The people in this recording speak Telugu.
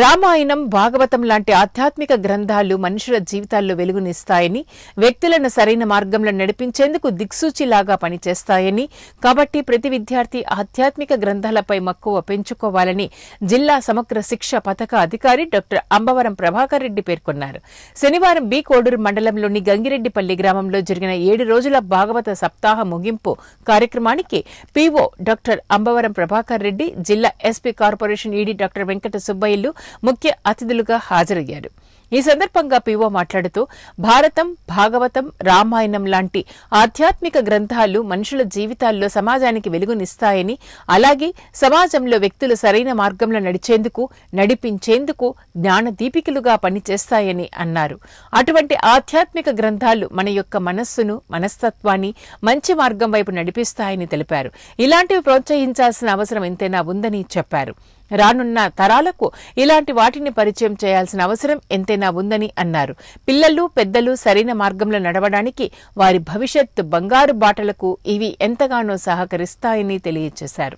రామాయణం భాగవతం లాంటి ఆధ్యాత్మిక గ్రంథాలు మనుషుల జీవితాల్లో వెలుగునిస్తాయని వ్యక్తులను సరైన మార్గంలో నడిపించేందుకు దిక్సూచిలాగా పనిచేస్తాయని కాబట్టి ప్రతి విద్యార్థి ఆధ్యాత్మిక గ్రంథాలపై మక్కువ పెంచుకోవాలని జిల్లా సమగ్ర శిక్ష పథక అధికారి డాక్టర్ అంబవరం ప్రభాకర్ రెడ్డి పేర్కొన్నారు శనివారం బి కోడూరు మండలంలోని గంగిరెడ్డిపల్లి గ్రామంలో జరిగిన ఏడు రోజుల భాగవత సప్తాహ ముగింపు కార్యక్రమానికి పీఓ డాక్టర్ అంబవరం ప్రభాకర్ రెడ్డి జిల్లా SP corporation ED doctor Venkata సుబ్బయ్యలు ముఖ్య అతిథులుగా హాజరయ్యారు ఈ సందర్భంగా పిఓ మాట్లాడుతూ భారతం భాగవతం రామాయణం లాంటి ఆధ్యాత్మిక గ్రంథాలు మనుషుల జీవితాల్లో సమాజానికి వెలుగునిస్తాయని అలాగే సమాజంలో వ్యక్తులు సరైన మార్గంలో నడిచేందుకు నడిపించేందుకు జ్ఞాన దీపికలుగా పనిచేస్తాయని అన్నారు అటువంటి ఆధ్యాత్మిక గ్రంథాలు మన యొక్క మనస్సును మనస్తత్వాన్ని మంచి మార్గం వైపు నడిపిస్తాయని తెలిపారు ఇలాంటివి ప్రోత్సహించాల్సిన అవసరం ఎంతైనా ఉందని చెప్పారు రానున్న తరాలకు ఇలాంటి వాటిని పరిచయం చేయాల్సిన అవసరం ఎంతైనా ఉందని అన్నారు పిల్లలు పెద్దలు సరైన మార్గంలో నడవడానికి వారి భవిష్యత్ బంగారు బాటలకు ఇవి ఎంతగానో సహకరిస్తాయని తెలియజేశారు